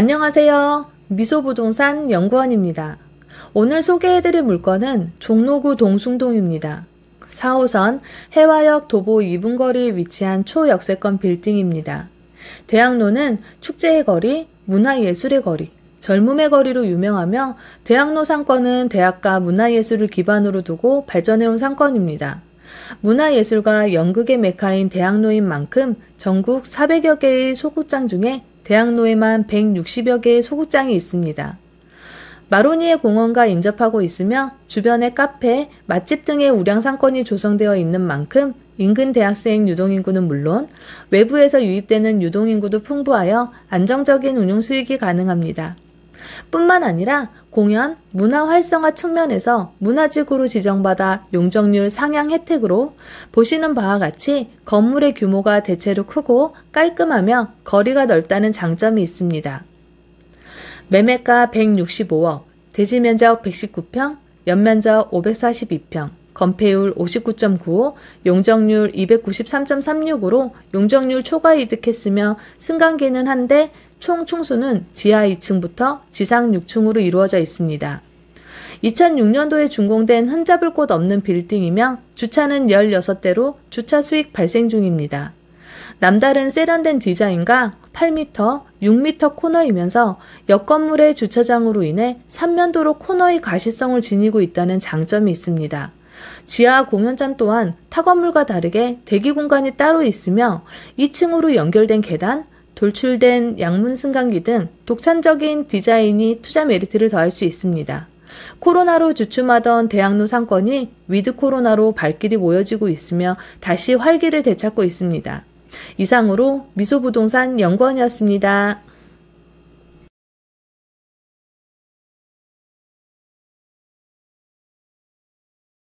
안녕하세요. 미소부동산 연구원입니다. 오늘 소개해드릴 물건은 종로구 동숭동입니다. 4호선 해화역 도보 2분거리에 위치한 초역세권 빌딩입니다. 대학로는 축제의 거리, 문화예술의 거리, 젊음의 거리로 유명하며 대학로 상권은 대학과 문화예술을 기반으로 두고 발전해온 상권입니다. 문화예술과 연극의 메카인 대학로인 만큼 전국 400여 개의 소극장 중에 대학로에만 160여 개의 소극장이 있습니다. 마로니에 공원과 인접하고 있으며 주변에 카페, 맛집 등의 우량 상권이 조성되어 있는 만큼 인근 대학생 유동인구는 물론 외부에서 유입되는 유동인구도 풍부하여 안정적인 운용 수익이 가능합니다. 뿐만 아니라 공연, 문화 활성화 측면에서 문화지구로 지정받아 용적률 상향 혜택으로 보시는 바와 같이 건물의 규모가 대체로 크고 깔끔하며 거리가 넓다는 장점이 있습니다. 매매가 165억, 대지면적 119평, 연면적 542평, 건폐율 59.95, 용적률 293.36으로 용적률 초과 이득했으며 승강기는 한데총 충수는 지하 2층부터 지상 6층으로 이루어져 있습니다. 2006년도에 준공된 흔잡을곳 없는 빌딩이며 주차는 16대로 주차 수익 발생 중입니다. 남다른 세련된 디자인과 8m, 6m 코너이면서 옆 건물의 주차장으로 인해 3면도로 코너의 가시성을 지니고 있다는 장점이 있습니다. 지하 공연장 또한 타건물과 다르게 대기 공간이 따로 있으며 2층으로 연결된 계단, 돌출된 양문 승강기 등 독창적인 디자인이 투자 메리트를 더할 수 있습니다. 코로나로 주춤하던 대학로 상권이 위드 코로나로 발길이 모여지고 있으며 다시 활기를 되찾고 있습니다. 이상으로 미소부동산 연구원이었습니다.